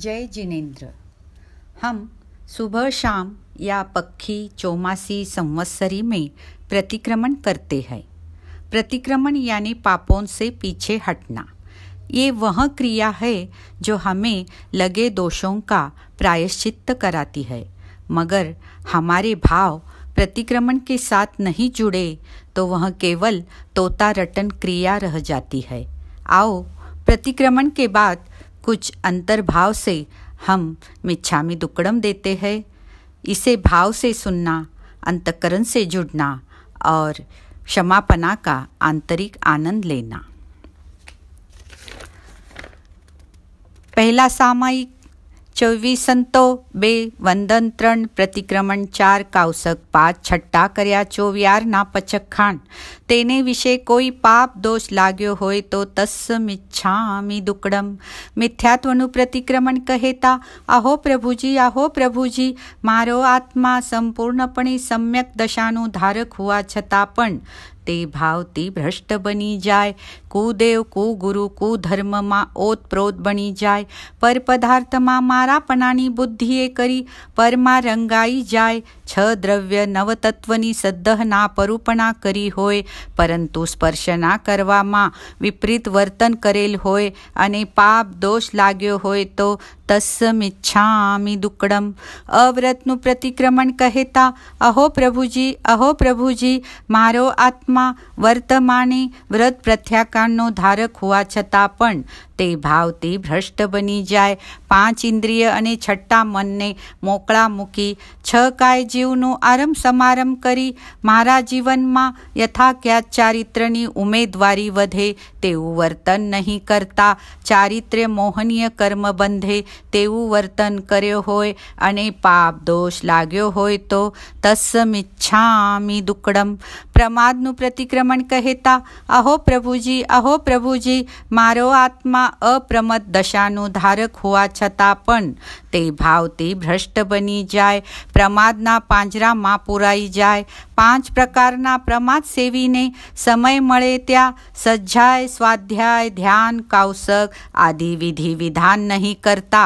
जय जिनेन्द्र हम सुबह शाम या पक्षी चौमासी संवत्सरी में प्रतिक्रमण करते हैं प्रतिक्रमण यानी पापों से पीछे हटना ये वह क्रिया है जो हमें लगे दोषों का प्रायश्चित कराती है मगर हमारे भाव प्रतिक्रमण के साथ नहीं जुड़े तो वह केवल तोता रटन क्रिया रह जाती है आओ प्रतिक्रमण के बाद कुछ अंतर्भाव से हम मिच्छामी दुकड़म देते हैं इसे भाव से सुनना अंतकरण से जुड़ना और क्षमापना का आंतरिक आनंद लेना पहला सामायिक ચોવીસ સંતો બે વંદન ત્રણ પ્રતિક્રમણ ચાર કાવસક પાંચ છઠ્ઠા કર્યા ચોવિયારના પચખાણ તેને વિશે કોઈ પાપ દોષ લાગ્યો હોય તો તસ્સ મિચ્છામી દુકડમ મિથ્યાત્વનું પ્રતિક્રમણ કહેતા આહો પ્રભુજી આહો પ્રભુજી મારો આત્મા સંપૂર્ણપણે સમ્યક દશાનું ધારક હોવા છતાં પણ તે ભાવથી ભ્રષ્ટ બની જાય કુદેવ કુગુરુ કુધર્મમાં ઓતપ્રોત બની જાય પર પદાર્થમાં મારાપણાની બુદ્ધિએ કરી પરમાં રંગાઈ જાય છ દ્રવ્ય નવતત્વની સદ્દહના પરૂપણા કરી હોય પરંતુ સ્પર્શ ના કરવામાં વિપરીત વર્તન કરેલ હોય અને પાપ દોષ લાગ્યો હોય તો તસ્મિચ્છામી દુક્કડમ અવ્રતનું પ્રતિક્રમણ કહેતા અહો પ્રભુજી અહો પ્રભુજી મારો આત્મા વર્તમાને વ્રત પ્રત્યાકારનો ધારક હોવા છતાં પણ તે ભાવથી ભ્રષ્ટ બની જાય પાંચ ઇન્દ્રિય અને છઠ્ઠા મનને મોકળા મૂકી છ કાય જીવનું આરંભ સમારંભ કરી મારા જીવનમાં યથાક્યાત ચારિત્રની ઉમેદવારી વધે તેવું વર્તન નહીં કરતા ચારિત્ર્ય મોહનીય કર્મ બંધે તેવું વર્તન કર્યો હોય અને પાપ દોષ લાગ્યો હોય તો તસ્મિચ્છામી દુકડમ પ્રમાદનું પ્રતિક્રમણ કહેતા અહો પ્રભુજી અહો પ્રભુજી મારો આત્મા અપ્રમત દશાનું ધારક હોવા છતાં પણ તે ભાવથી ભ્રષ્ટ બની જાય પ્રમાદના પાંજરામાં પૂરાઈ જાય પાંચ પ્રકારના પ્રમાદ સેવીને સમય મળે ત્યાં સજ્જાય સ્વાધ્યાય ધ્યાન કૌશક આદિ વિધિ વિધાન નહીં કરતા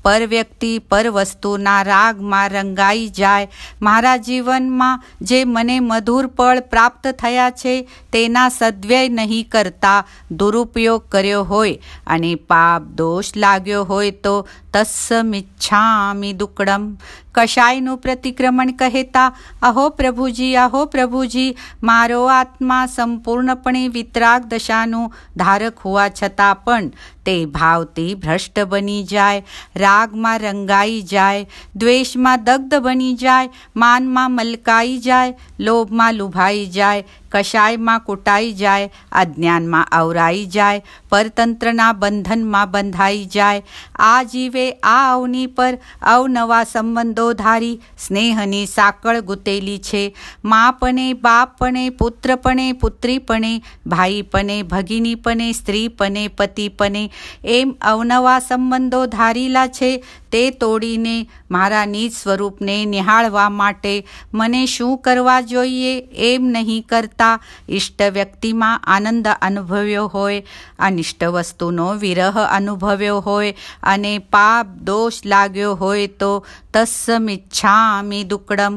પર વ્યક્તિ પર વસ્તુના રાગમાં રંગાઈ જાય મારા જીવનમાં જે મને મધુર પળ પ્રાપ્ત થયા છે તેના સદ્વ્યય નહીં કરતા દુરુપયોગ કર્યો હોય અને પાપ દોષ લાગ્યો હોય તો તસ્સમિચ્છામી દુકડમ કશાયનું પ્રતિક્રમણ કહેતા અહો પ્રભુજી અહો પ્રભુજી મારો આત્મા સંપૂર્ણપણે વિતરાગ દશાનું ધારક હોવા છતાં પણ તે ભાવથી ભ્રષ્ટ બની જાય રાગમાં રંગાઈ જાય દ્વેષમાં દગ્ધ બની જાય માનમાં મલકાઈ જાય લોભમાં લુભાઈ જાય કશાયમાં કૂટાઈ જાય અજ્ઞાનમાં અવરાઈ જાય પરતંત્રના બંધનમાં બંધાઈ જાય આ જીવે આ અવની પર અવનવા સંબંધો ધારી સ્નેહની સાંકળ ગુતેલી છે માપણે બાપપણે પુત્રપણે પુત્રીપણે ભાઈપણે ભગિનીપણે સ્ત્રીપણે પતિપણે એમ અવનવા સંબંધો ધારીલા છે તે તોડીને મારા નિજ સ્વરૂપને નિહાળવા માટે મને શું કરવા જોઈએ એમ નહીં કરતા કરતાં ઇષ્ટ વ્યક્તિમાં આનંદ અનુભવ્યો હોય અનિષ્ટ વસ્તુનો વિરહ અનુભવ્યો હોય અને પાપ દોષ લાગ્યો હોય તો તસ્મિચ્છામી દુકડમ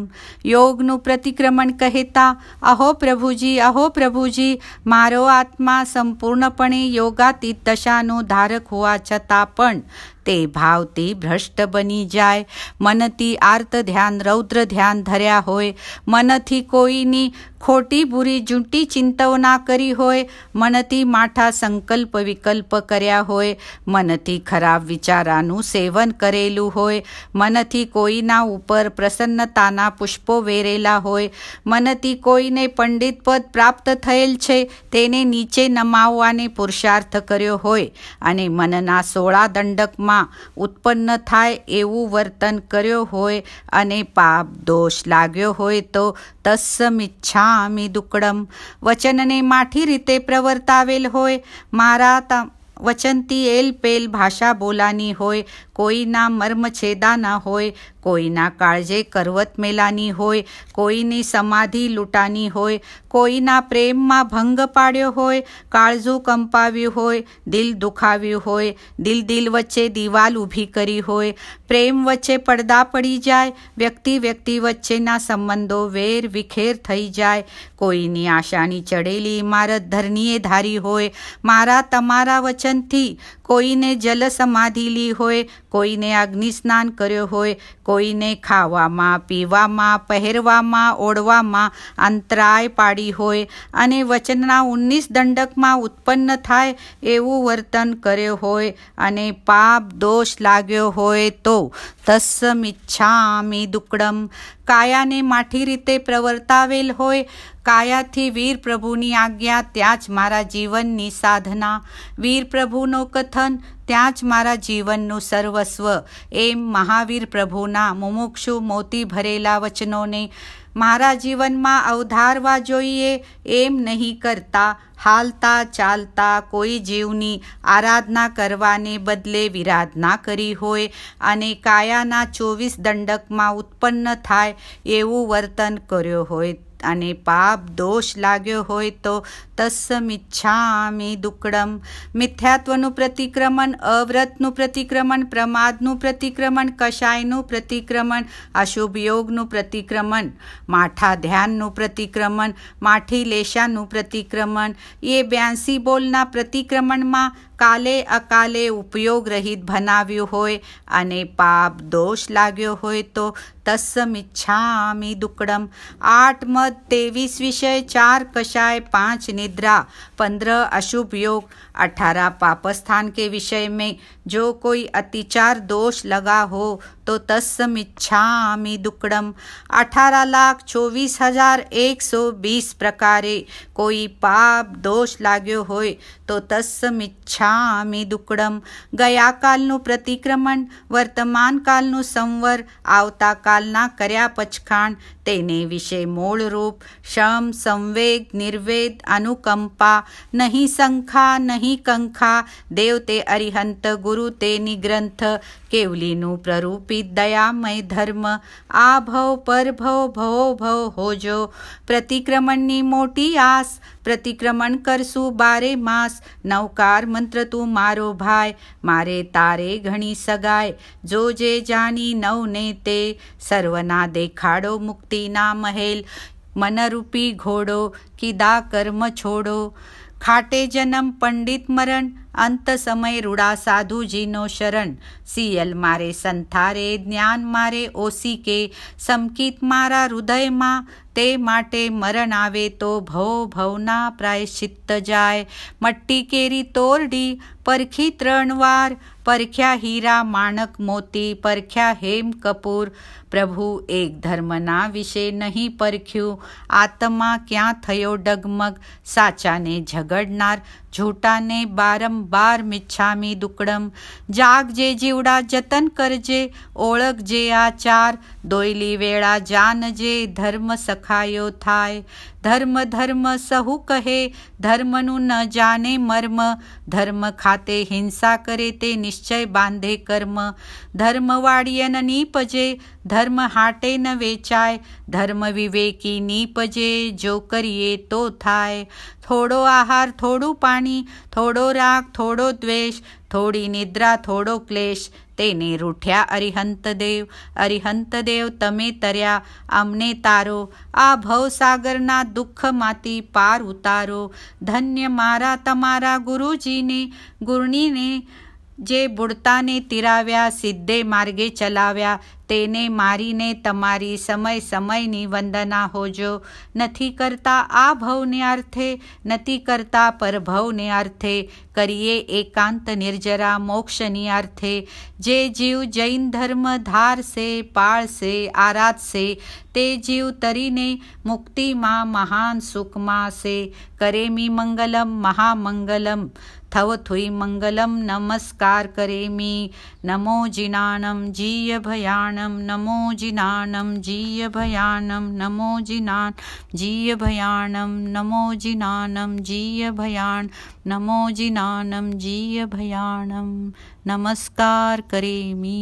યોગનું પ્રતિક્રમણ કહેતા અહો પ્રભુજી અહો પ્રભુજી મારો આત્મા સંપૂર્ણપણે યોગાતીત દશાનો ધારક હોવા છતાં પણ તે ભાવથી ભ્રષ્ટ બની જાય મનથી આર્ત ધ્યાન રૌદ્ર ધ્યાન ધર્યા હોય મનથી કોઈની ખોટી બુરી જૂંટી ચિંતવના કરી હોય મનથી માઠા સંકલ્પ વિકલ્પ કર્યા હોય મનથી ખરાબ વિચારાનું સેવન કરેલું હોય મનથી કોઈના ઉપર પ્રસન્નતાના પુષ્પો વેરેલા હોય મનથી કોઈને પંડિત પદ પ્રાપ્ત થયેલ છે તેને નીચે નમાવવાને પુરુષાર્થ કર્યો હોય અને મનના સોળા દંડકમાં મનમાં ઉત્પન્ન થાય એવું વર્તન કર્યો હોય અને પાપ દોષ લાગ્યો હોય તો તસ્સમિચ્છામિ દુકડમ વચનને માઠી રીતે પ્રવર્તાવેલ હોય મારા તા વચનથી એલપેલ ભાષા બોલાની હોય કોઈના મર્મછેદાના હોય કોઈના કાળજે કરવત મેલાની હોય કોઈની સમાધિ લૂંટાની હોય કોઈના પ્રેમમાં ભંગ પાડ્યો હોય કાળજું કંપાવ્યું હોય દિલ દુખાવ્યું હોય દિલ દિલ વચ્ચે દિવાલ ઊભી કરી હોય પ્રેમ વચ્ચે પડદા પડી જાય વ્યક્તિ વ્યક્તિ વચ્ચેના સંબંધો વેર વિખેર થઈ જાય કોઈની આશાની ચડેલી ઇમારત ધરણીએ ધારી હોય મારા તમારા વચન તિ કોઈને જલ સમાધિ લી હોય કોઈને આગ્નિ સ્નાન કર્યો હોય કોઈને ખાવામાં પીવામાં પહેરવામાં ઓડવામાં aantray પાડી હોય અને વચના 19 દંડક માં ઉત્પન્ન થાય એવું વર્તન કરે હોય અને પાપ દોષ લાગ્યો હોય તો તસ્મ ઇચ્છામી દુકડમ કાયાને માઠી રીતે પ્રવર્તાવેલ હોય કાયાથી વીર પ્રભુની આજ્ઞા ત્યાં જ મારા જીવનની સાધના વીર પ્રભુનો કથન ત્યાં જ મારા જીવનનું સર્વસ્વ એમ મહાવીર પ્રભુના મુમુક્ષુ મોતી ભરેલા વચનોને મારા જીવનમાં અવધારવા જોઈએ એમ નહીં કરતા હાલતા ચાલતા કોઈ જીવની આરાધના કરવાને બદલે વિરાધના કરી હોય અને કાયાના ચોવીસ દંડકમાં ઉત્પન્ન થાય એવું વર્તન કર્યો હોય અને પાપ દોષ લાગ્યો હોય તો તસમિચ્છામી દુકડમ મિથ્યાત્વનુ પ્રતિક્રમન અવ્રતનુ પ્રતિક્રમન પ્રમાદનુ પ્રતિક્રમન કષાયનુ પ્રતિક્રમન અશુભયોગનુ પ્રતિક્રમન માઠા ધ્યાનનુ પ્રતિક્રમન માઠી લેષાનુ પ્રતિક્રમન એ 82 બોલના પ્રતિક્રમણમાં કાલે અકાલે ઉપયોગ ગ્રહિત બનાવ્યો હોય અને પાપ દોષ લાગ્યો હોય તો તસ્સમિચ્છામિ દુકડમ આઠ મત તેવીસ વિષય ચાર કषाय पाँच निद्रा पंद्रह अशुभ योग अठारह पापस्थान के विषय में जो कोई अतिचार दोष लगा हो तो तस्मिच्छामि दुकड़म अठारह लाख चौबीस हजार एक सौ बीस प्रकारे कोई पाप दोष लागो हो तो લાગ્યો दुकड़म गया काल नु प्रतिक्रमण वर्तमान काल नु संवर સંવર આવતા કાલના કર્યા પછખાણ તેને વિશે મૂળરૂપ શમ સંવેગ નિર્વેદ અનુકંપા નહીં શંખા નહીં કંખા દેવ તે અરિહંત ગુરુ તે નિગ્રંથ કેવલીનું પ્રરૂપિત દયામય ધર્મ આ ભવ પરભવ ભવો ભવ હોજો પ્રતિક્રમણની મોટી આસ પ્રતિક્રમણ કરશું બારે માસ નવકાર મંત્ર તું મારો ભાઈ મારે તારે ઘણી સગાય જો જે જાની નવને તે સર્વના દેખાડો મુક્તિના મહેલ મનરૂપી ઘોડો કીદા કર્મ છોડો ખાટે જન્મ પંડિત મરણ અંત સમય રૂડા સાધુજીનો શરણ સિયલ મારે સંથારે જ્ઞાન મારે ઓસી કે સમકિત મારા હૃદયમાં તે માટે મરણ આવે તો ભવ ભવના પ્રાયશ્ચિત્ત જાય મટ્ટી કેરી તોરડી પરખી ત્રણ વાર પરખ્યા હીરા માણક મોતી પરખ્યા હેમ કપૂર પ્રભુ એક ધર્મના વિશે નહીં પરખ્યું આત્મા ક્યાં થયો ડગમગ સાચાને ઝઘડનાર જોટાને બારંબાર મિચ્છામી દુકડમ જાગજે જીવડા જતન કરજે ઓળખજે આચાર દોયલી વેળા જાનજે ધર્મ સખાયો થાય ધર્મ ધર્મ સહુ કહે ધર્મનું ન જાને મર્મ ધર્મ ખાતે હિંસા કરે તે નિશ્ચય બાંધે કર્મ ધર્મવાળીએ નીપજે ધર્મ હાટે ન વેચાય ધર્મ વિવેકી નીપજે જો કરીએ તો થાય થોડો આહાર થોડું પાણી થોડો રાગ થોડો દ્વેષ થોડી નિદ્રા થોડો ક્લેશ તેને રૂઠ્યા અરિહંતદેવ અરિહંતદેવ તમે તર્યા અમને તારો આ ભવસાગરના દુઃખમાંથી પાર ઉતારો ધન્ય મારા તમારા ગુરુજીને ગુરુનીને જે બુડતાને તિરાવ્યા સિદ્ધે માર્ગે ચલાવ્યા તેને મારીને તમારી સમય સમયની વંદના હોજો નથી કરતા આ ભવને અર્થે નથી કરતા પરભવને અર્થે કરીએ એકાંત નિર્જરા મોક્ષની અર્થે જે જીવ જૈન ધર્મ ધારશે પાળશે આરાધશે તે જીવ તરીને મુક્તિમાં મહાન સુખમાં છે કરેમી મંગલમ મહામંગલમ થવથુઈ મંગલમ નમસ્કાર કરેમી નમો જીનાનમ જીય ભયાણ भयानं नमो जीय जीयभयानं नमो जीय जीयभयानं नमो जीय भयान नमो जीय जीयभयाणं नमस्कार करेमी